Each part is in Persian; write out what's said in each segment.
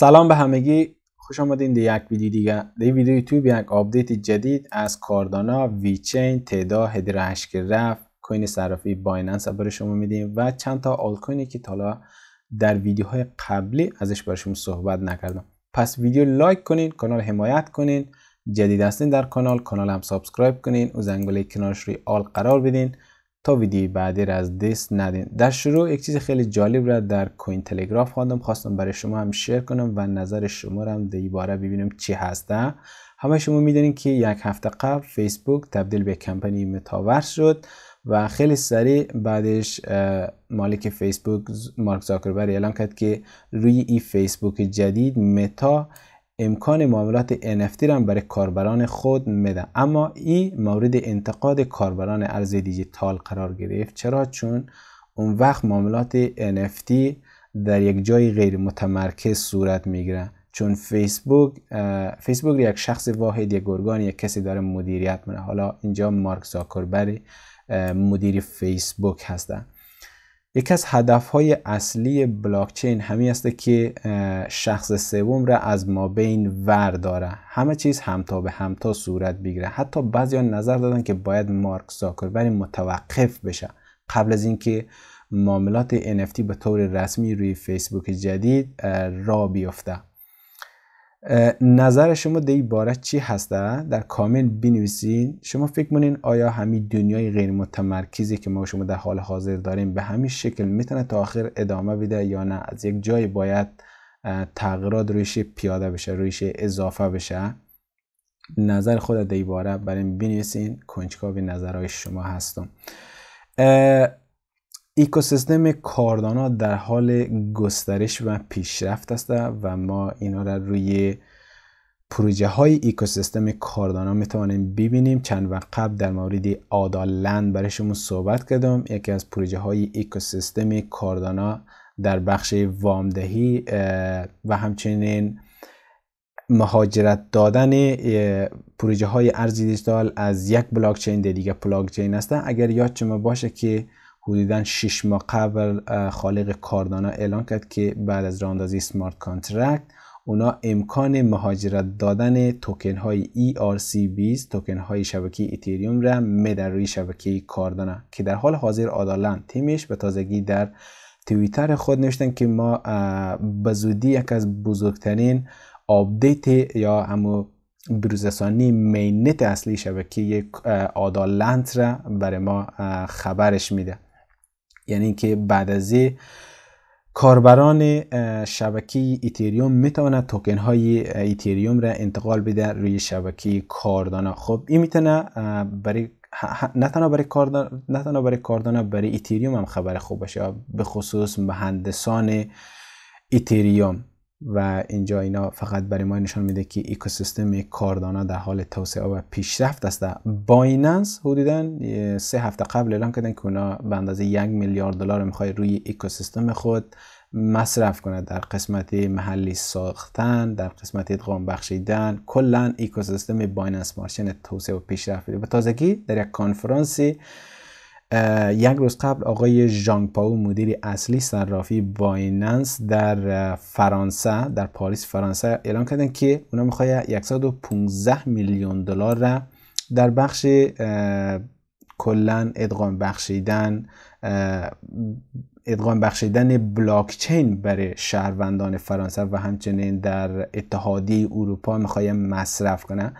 سلام به همگی خوش آمدین یک ویدیو دیگه در ویدیو یوتیوب یک آپدیت جدید از کاردانا ویچین، چین تدا هدر رفت کوین صرافی بایننس برای شما میدیم و چند تا آل کوینی که تالا در ویدیوهای قبلی ازش برای شما صحبت نکردم پس ویدیو لایک کنین کانال حمایت کنین جدید هستین در کانال کانال هم سابسکرایب کنین و زنگوله کنارش روی آل قرار بدین تا ویدیوی بعدی را از دست ندین در شروع یک چیز خیلی جالب را در کوین تلگراف خواندم خواستم برای شما هم شیر کنم و نظر شما را هم در باره ببینم چی هسته همه شما میدونین که یک هفته قبل فیسبوک تبدیل به کمپانی متاورس شد و خیلی سریع بعدش مالک فیسبوک مارک زاکربرگ اعلام کرد که روی این فیسبوک جدید متا امکان معاملات NFT را برای کاربران خود میده اما این مورد انتقاد کاربران ارز دیجیتال قرار گرفت چرا چون اون وقت معاملات NFT در یک جای غیر متمرکز صورت میگیره چون فیسبوک فیسبوک یک شخص واحد یک گرگان یک کسی داره مدیریت میکنه حالا اینجا مارک زاکربر مدیر فیسبوک هستن یکی از های اصلی بلاکچین همی است که شخص سوم را از ما بین ور داره همه چیز همتا به همتا صورت بگیره حتی بعضی نظر دادن که باید مارک ولی متوقف بشه قبل از اینکه معاملات NFT به طور رسمی روی فیسبوک جدید را بیفته نظر شما در این باره چی هسته در کامل بنویسین شما فکر مونین آیا همین دنیای غیر متمرکزی که ما شما در حال حاضر داریم به همین شکل میتونه تا آخر ادامه بده یا نه از یک جای باید تغییرات رویش پیاده بشه رویش اضافه بشه نظر خود در این باره برای بنویسین کنجکاوی نظرهای شما هستم اکوسیستم کاردانا در حال گسترش و پیشرفت است و ما اینا را روی پروژه های ایکوسیستم کاردانا میتوانیم ببینیم چند وقت قبل در مورد آدالند برای شما صحبت کردم یکی از پروژه های اکوسیستم کاردانا در بخش وامدهی و همچنین مهاجرت دادن پروژه های ارز دیجیتال از یک بلاکچین به دیگه بلاکچین است اگر یاد شما باشه که حدودا 6 ماه قبل خالق کاردانا اعلان کرد که بعد از راندازی سمارت کانترکت اونا امکان مهاجرت دادن توکن های ERC20 توکن های شبکه اتریوم را می در روی شبکه کاردانا که در حال حاضر آدالند تیمش به تازگی در توییتر خود نوشتن که ما به زودی یک از بزرگترین آپدیت یا همو بروزرسانی مینت اصلی شبکه آدالند را برای ما خبرش میده یعنی اینکه بعد از کاربران شبکه ایتریوم میتواند توکن های ایتریوم را انتقال بده روی شبکه کاردانا خب این میتونه برای نه تنها برای کاردانا نه تنها برای کاردانا برای ایتریوم هم خبر خوب باشه به خصوص مهندسان ایتریوم و اینجا اینا فقط برای ما نشان میده که اکوسیستم کاردانا در حال توسعه و پیشرفت است بایننس حدودا سه هفته قبل اعلام کردن که اونا به اندازه یک میلیارد دلار میخوای روی اکوسیستم خود مصرف کنه در قسمت محلی ساختن در قسمت ادغام بخشیدن کلا اکوسیستم بایننس مارشن توسعه و پیشرفت و تازگی در یک کنفرانسی یک روز قبل آقای ژان پاو مدیر اصلی صرافی بایننس در فرانسه در پاریس فرانسه اعلام کردن که اونا میخواه 115 میلیون دلار را در بخش کلا ادغام بخشیدن ادغام بخشیدن بلاکچین برای شهروندان فرانسه و همچنین در اتحادیه اروپا میخوایم مصرف کنه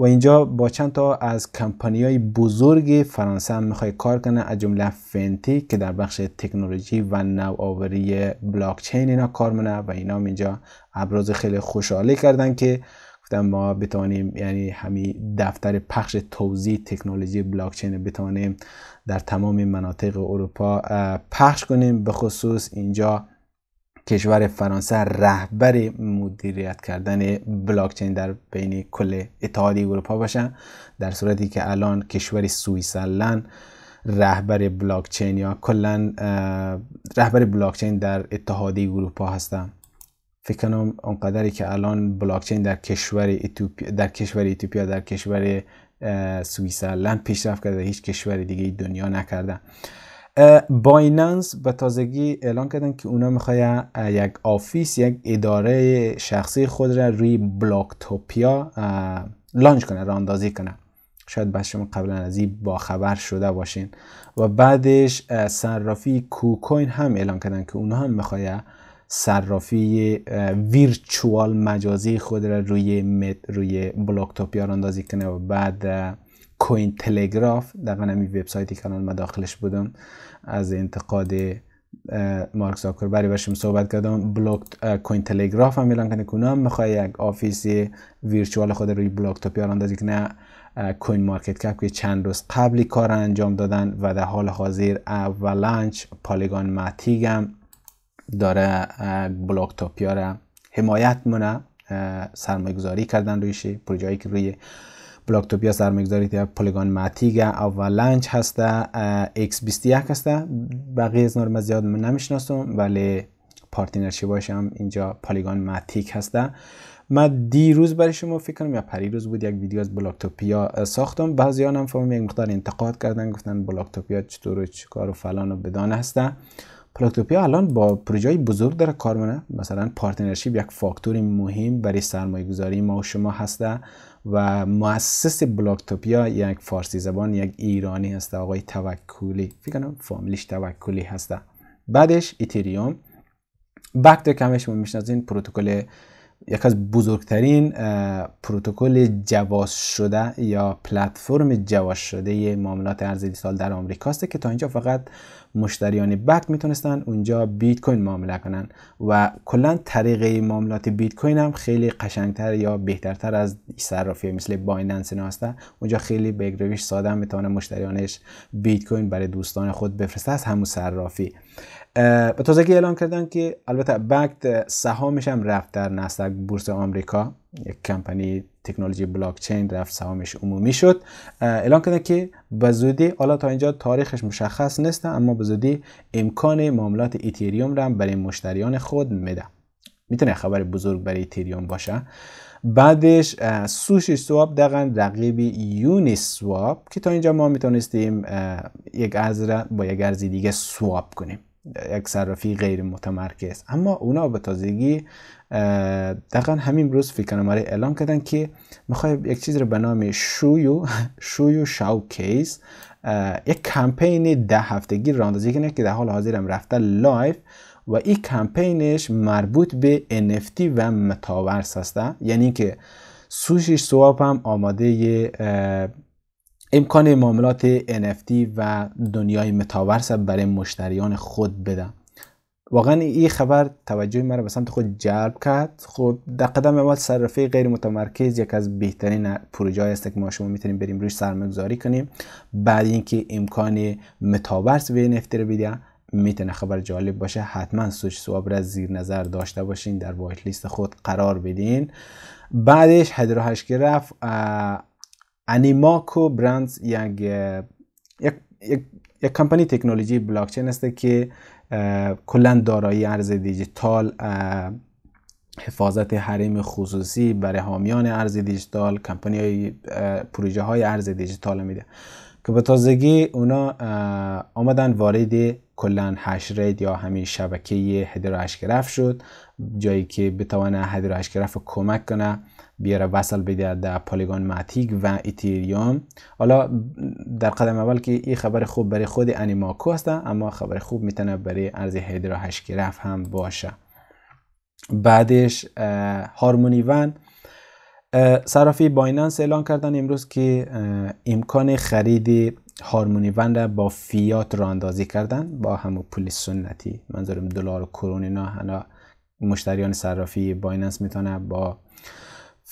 و اینجا با چند تا از کمپانی های بزرگ فرانسه هم میخوای کار کنه از جمله فنتی که در بخش تکنولوژی و نوآوری بلاکچین اینا کار منه و اینا هم اینجا ابراز خیلی خوشحالی کردن که گفتم ما بتوانیم یعنی همین دفتر پخش توزیع تکنولوژی بلاکچین بتوانیم در تمام مناطق اروپا پخش کنیم به خصوص اینجا کشور فرانسه رهبر مدیریت کردن بلاکچین در بین کل اتحادیه اروپا باشن در صورتی که الان کشور سوئیسلند رهبر بلاکچین یا کلا رهبر بلاکچین در اتحادیه اروپا هستم. فکر کنم اونقدری که الان بلاکچین در کشور ایتوپیا در کشور ایتوپیا در کشور سویسلن پیشرفت کرده هیچ کشور دیگه دنیا نکرده بایننس به تازگی اعلان کردن که اونا میخوای یک آفیس یک اداره شخصی خود را روی بلاک توپیا لانچ کنه راندازی کنه شاید بس شما قبلا از این باخبر شده باشین و بعدش صرافی کوکوین هم اعلان کردن که اونا هم میخوای صرافی ویرچوال مجازی خود را روی مت روی بلاک توپیا کنه و بعد کوین تلگراف دقیقا همین وبسایتی که الان من داخلش بودم از انتقاد مارک برای باشیم صحبت کردم کوین تلگراف هم اعلان کنه میخوای یک آفیس ویرچوال خود روی بلاک تا اندازی کنه کوین مارکت کپ که چند روز قبلی کار انجام دادن و در حال حاضر اولانچ پالیگان ماتیگ داره بلاک تاپیا حمایت مونه سرمایه کردن رویش پروژه‌ای که روی بلاک توپیا سر میگذارید پلیگان ماتیگ اولانچ هسته ایکس 21 هسته بقیه از نرم زیاد نمیشناسم ولی پارتنرشی باشم اینجا پلیگان ماتیک هسته ما دیروز برای شما فکر کنم یا پریروز بود یک ویدیو از بلاکتوپیا ساختم بعضی هم فهم یک مقدار انتقاد کردن گفتن بلاکتوپیا چطور و چکار و فلان و بدان هسته پلاکتوپیا الان با پروژه بزرگ داره کار مونه مثلا پارتنرشیپ یک فاکتور مهم برای سرمایه گذاری ما و شما هسته و مؤسس بلاکتوپیا یک فارسی زبان یک ایرانی هسته آقای توکلی فکر کنم فامیلش توکلی هسته بعدش ایتریوم بک کمش ما این پروتکل یک از بزرگترین پروتکل جواز شده یا پلتفرم جواز شده معاملات ارز دیجیتال در است که تا اینجا فقط مشتریان بک میتونستن اونجا بیت کوین معامله کنن و کلا طریق معاملات بیت کوین هم خیلی قشنگتر یا بهترتر از صرافی مثل بایننس ناسته اونجا خیلی به ساده میتونه مشتریانش بیت کوین برای دوستان خود بفرسته از همون صرافی به تازگی اعلان کردن که البته بکت سهامش هم رفت در نسلک بورس آمریکا یک کمپانی تکنولوژی بلاک چین رفت سهامش عمومی شد اعلام کردن که به زودی حالا تا اینجا تاریخش مشخص نیست اما به زودی امکان معاملات اتریوم را برای مشتریان خود میده میتونه خبر بزرگ برای اتریوم باشه بعدش سوشی سواب دقیقا رقیب یونی سواب که تا اینجا ما میتونستیم یک ارز با یک ارز دیگه سواب کنیم یک صرافی غیر متمرکز اما اونا به تازگی دقیقا همین روز فکر کنم آره اعلام کردن که میخوای یک چیز رو به نام شویو شویو کیس یک کمپین ده هفتگی راه کنه که در حال حاضر هم رفته لایف و این کمپینش مربوط به NFT و متاورس هسته یعنی که سوشیش سواب هم آماده امکان معاملات NFT و دنیای متاورس برای مشتریان خود بده واقعا این خبر توجه مرا به سمت خود جلب کرد خب در قدم اول صرافی غیر متمرکز یک از بهترین پروژه است که ما شما میتونیم بریم روش سرمایه‌گذاری کنیم بعد اینکه امکان متاورس و NFT رو بیده میتونه خبر جالب باشه حتما سوش سواب را زیر نظر داشته باشین در وایت لیست خود قرار بدین بعدش هدرو هشکی رفت انیماکو برندز یک یک یک, کمپانی تکنولوژی بلاکچین است که کلا دارایی ارز دیجیتال حفاظت حریم خصوصی برای حامیان ارز دیجیتال کمپانی های پروژه های ارز دیجیتال میده که به تازگی اونا آمدن وارد کلا هشرید یا همین شبکه هدر و شد جایی که بتوانه هدر کمک کنه بیاره وصل بده در پالیگان ماتیک و ایتریوم حالا در قدم اول که این خبر خوب برای خود انیماکو هست اما خبر خوب میتونه برای ارز هیدرا رفت هم باشه بعدش هارمونی ون صرافی بایننس اعلان کردن امروز که امکان خرید هارمونی ون را با فیات را اندازی کردن با همو پول سنتی منظورم دلار و کرون اینا مشتریان صرافی بایننس میتونه با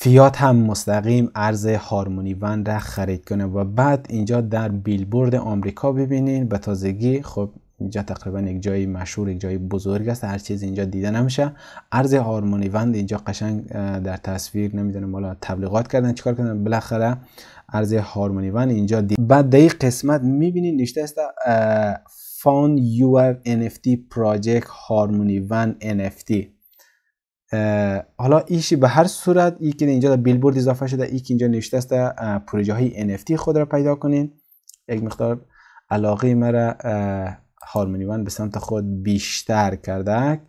فیات هم مستقیم ارز هارمونی ون را خرید کنه و بعد اینجا در بیلبورد آمریکا ببینین به تازگی خب اینجا تقریبا یک جای مشهور یک جای بزرگ است هر چیز اینجا دیده نمیشه ارز هارمونی وند اینجا قشنگ در تصویر نمیدونم حالا تبلیغات کردن چیکار کردن بالاخره ارز هارمونی وند اینجا دید. بعد در قسمت میبینین نوشته است فان یور NFT پروژه هارمونی وند NFT حالا ایشی به هر صورت ای که اینجا بیلبورد اضافه شده ای که اینجا نوشته است پروژه های NFT خود را پیدا کنین یک مقدار علاقه مرا هارمونی وان به سمت خود بیشتر کرده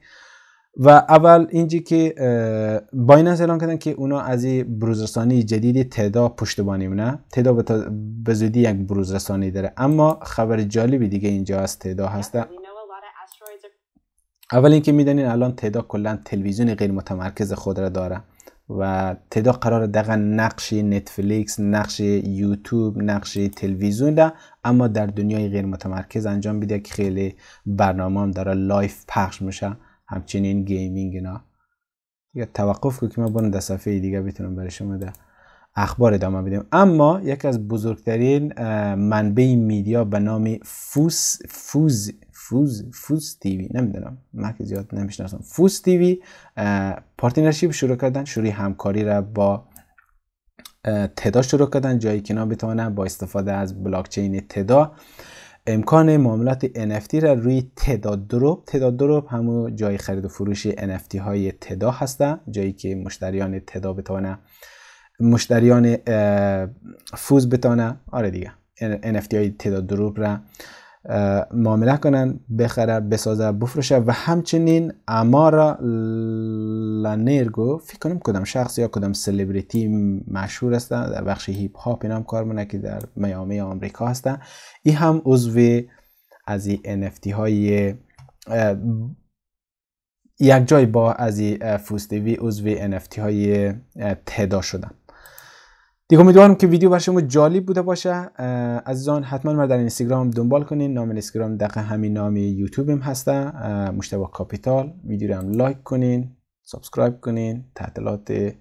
و اول اینجی که بایننس اعلان کردن که اونا از این بروزرسانی جدید تدا پشتبانی مونه تدا به زودی یک بروزرسانی داره اما خبر جالبی دیگه اینجا از تدا هسته اول اینکه میدانین الان تعداد کلا تلویزیون غیر متمرکز خود را داره و تعداد قرار دقیقا نقش نتفلیکس نقش یوتیوب نقش تلویزیون ده اما در دنیای غیر متمرکز انجام بیده که خیلی برنامه هم داره لایف پخش میشه همچنین گیمینگ اینا دیگه توقف کو که من برم در صفحه دیگه بتونم برای شما ده اخبار ادامه بدیم اما یک از بزرگترین منبع میدیا به نام فوس فوز فوز فوز تیوی نمیدونم که زیاد نمیشناسم فوز تیوی پارتنرشیپ شروع کردن شروع همکاری را با تدا شروع کردن جایی که بتوانن با استفاده از بلاکچین تدا امکان معاملات NFT را روی تدا دروب تدا دروب همون جای خرید و فروش NFT های تدا هسته جایی که مشتریان تدا بتوانن مشتریان فوز بتانه آره دیگه NFT های تعداد دروب را معامله کنن بخره بسازه بفروشه و همچنین امارا لنرگو فکر کنم کدام شخص یا کدام سلبریتی مشهور هستن در بخش هیپ هاپ اینام کار مونه که در میامی آمریکا هستن این هم عضو از این NFT های یک جای با از فوستوی عضو NFT های تدا شدن دیگه امیدوارم که ویدیو بر شما جالب بوده باشه عزیزان حتما ما در اینستاگرام دنبال کنین نام اینستاگرام دقیقا همین نام یوتیوبم هسته مشتبه کاپیتال ویدیو رو هم لایک کنین سابسکرایب کنین تعطیلات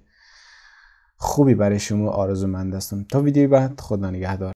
خوبی برای شما آرزومند هستم تا ویدیو بعد خدا نگهدار